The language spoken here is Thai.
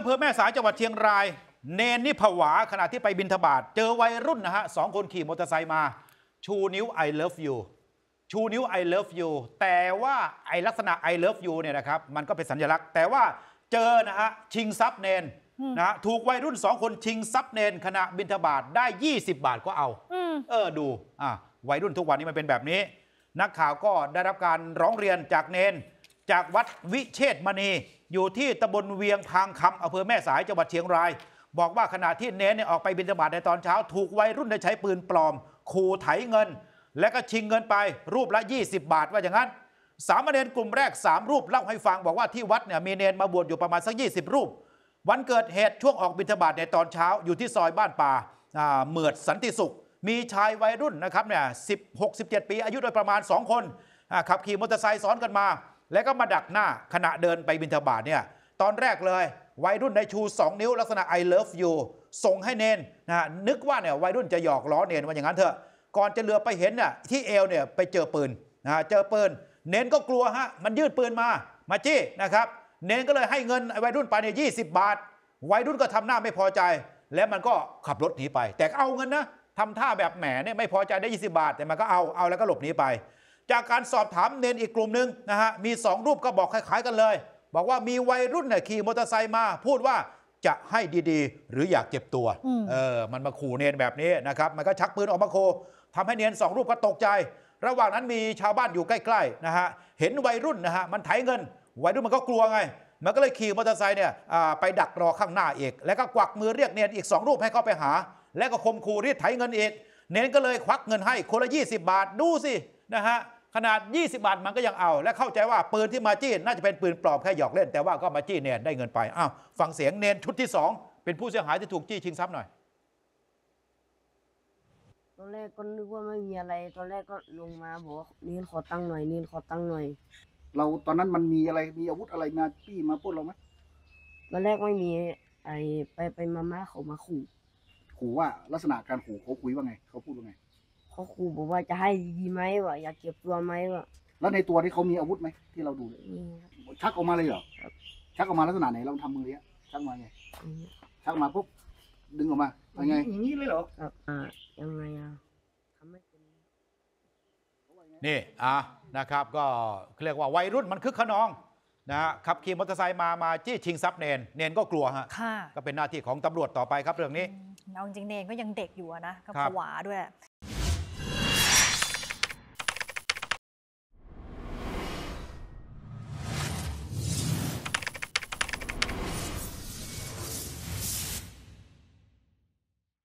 อำเภอแม่สายจังหวัดเชียงราย เนนนี่ผวา ขณะที่ไปบินทบาท เจอวัยรุ่นนะฮะสองคนขี่มอเตอร์ไซค์มาชูนิ้ว I love you ชูนิ้ว I love you แต่ว่าไอลักษณะ I love you เนี่ยนะครับมันก็เป็นสัญลักษณ์ แต่ว่าเจอนะฮะชิงทรัพย์เนนนะถูกวัยรุ่นสองคนชิงทรัพย์เนน ขณะบินทบาทได้ 20 บาทก็เอาเออดูอ่ะวัยรุ่นทุกวันนี้มันเป็นแบบนี้นักข่าวก็ได้รับการร้องเรียนจากเนนจากวัดวิเชษมณีอยู่ที่ตำบลเวียงพางคำอำเภอแม่สายจังหวัดเชียงราย บอกว่าขณะที่เน้นเนี่ยออกไปบินธบาตในตอนเช้า ถูกวัยรุ่นได้ใช้ปืนปลอมขู่ไถเงิน และก็ชิงเงินไปรูปละ 20 บาทว่าอย่างนั้น สามเณรกลุ่มแรก 3 รูป เล่าให้ฟัง บอกว่าที่วัดเนี่ยมีเนนมาบวชอยู่ประมาณสัก 20 รูป วันเกิดเหตุช่วงออกบินฑบาตในตอนเช้าอยู่ที่ซอยบ้านป่าเหมือดสันติสุข มีชายวัยรุ่นนะครับเนี่ยสิบหกสิบเจ็ดปีอายุโดยประมาณ 2 คนขับขี่มอเตอร์ไซค์ซ้อนกันมาแล้วก็มาดักหน้าขณะเดินไปบินทบาทเนี่ยตอนแรกเลยวัยรุ่นได้ชู 2 นิ้ว ลักษณะ I love you ส่งให้เนนนะนึกว่าเนี่ยวัยรุ่นจะหยอกล้อเนนว่าอย่างนั้นเถอะ ก่อนจะเลือไปเห็นน่ะที่เอวเนี่ยไปเจอปืนนะเจอปืน เนนก็กลัวฮะมันยืดปืนมามาจี้นะครับ เนนก็เลยให้เงินวัยรุ่นไปเนี่ยยีบาทวัยรุ่นก็ทำหน้าไม่พอใจ แล้วมันก็ขับรถหนีไป แต่เอาเงินนะทำท่าแบบแหมเนี่ยไม่พอใจได้ 20 บาท แต่มันก็เอาเอาแล้วก็หลบหนีไปจากการสอบถามเนนอีกกลุ่มหนึ่งนะฮะมี 2 รูปก็บอกคล้ายๆ กันเลย บอกว่ามีวัยรุ่นเนี่ยขี่มอเตอร์ไซค์มา พูดว่าจะให้ดีๆ หรืออยากเจ็บตัวเออมันมาขู่เนนแบบนี้นะครับมันก็ชักปืนออกมาโค ทำให้เนนสองรูปก็ตกใจระหว่างนั้นมีชาวบ้านอยู่ใกล้ๆนะฮะเห็นวัยรุ่นนะฮะมันไถเงินวัยรุ่นมันก็กลัวไง มันก็เลยขี่มอเตอร์ไซค์เนี่ยไปดักรอข้างหน้าเอกแล้วก็กวักมือเรียกเนนอีก 2 รูปให้เข้าไปหา แล้วก็คมคูรีดไถเงินเอกเนนก็เลยควักเงินให้คนละ 20 บาทดูสินะฮะขนาด 20 บาท มันก็ยังเอา และเข้าใจว่าปืนที่มาจี้น่าจะเป็นปืนปลอมแค่หยอกเล่น แต่ว่าก็มาจี้เนนได้เงินไป อ้าว ฟังเสียงเนนชุดที่2เป็นผู้เสียหายที่ถูกจี้ชิงทรัพย์หน่อย ตอนแรกก็นึกว่าไม่มีอะไร ตอนแรกก็ลงมาบอกเนนขอตังค์หน่อยเนนขอตังค์หน่อย เราตอนนั้นมันมีอะไร มีอาวุธอะไรมาปี้มาพูดเราไหมตอนแรกไม่มี ไอไปไปมาม่าเขามาขู่ ขู่ว่าลักษณะการขู่เขาคุยว่าไง เขาพูดว่าไงเขาขู่บอกว่าจะให้ดีไหมวะอยากเก็บตัวไหมวะแล้วในตัวที่เขามีอาวุธไหมที่เราดูเนี่ยครับชักออกมาเลยเหรอครับชักออกมาลักษณะไหนเราทำมือเนี้ยชักมาไงชักมาปุ๊บดึงออกมาเป็นไงอย่างนี้เลยเหรอครับอ่ายังไงอ่ะทำให้คนนี่อ่ะนะครับ ก็เรียกว่าวัยรุ่นมันคึกขนองนะฮะขับขี่มอเตอร์ไซค์มา มาจี้ชิงทรัพย์เนนเนนก็กลัวฮะค่ะก็เป็นหน้าที่ของตำรวจต่อไปครับเรื่องนี้เอาจริงเนนก็ยังเด็กอยู่นะก็ผวาด้วย